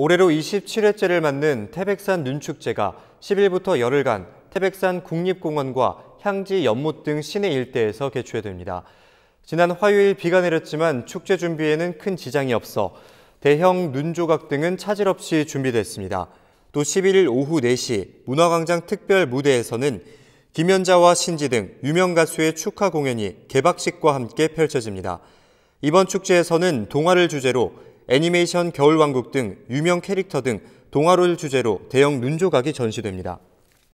올해로 27회째를 맞는 태백산 눈축제가 10일부터 열흘간 태백산 국립공원과 향지 연못 등 시내 일대에서 개최됩니다. 지난 화요일 비가 내렸지만 축제 준비에는 큰 지장이 없어 대형 눈 조각 등은 차질 없이 준비됐습니다. 또 11일 오후 4시 문화광장 특별 무대에서는 김연자와 신지 등 유명 가수의 축하 공연이 개박식과 함께 펼쳐집니다. 이번 축제에서는 동화를 주제로 애니메이션 겨울왕국 등 유명 캐릭터 등 동화를 주제로 대형 눈조각이 전시됩니다.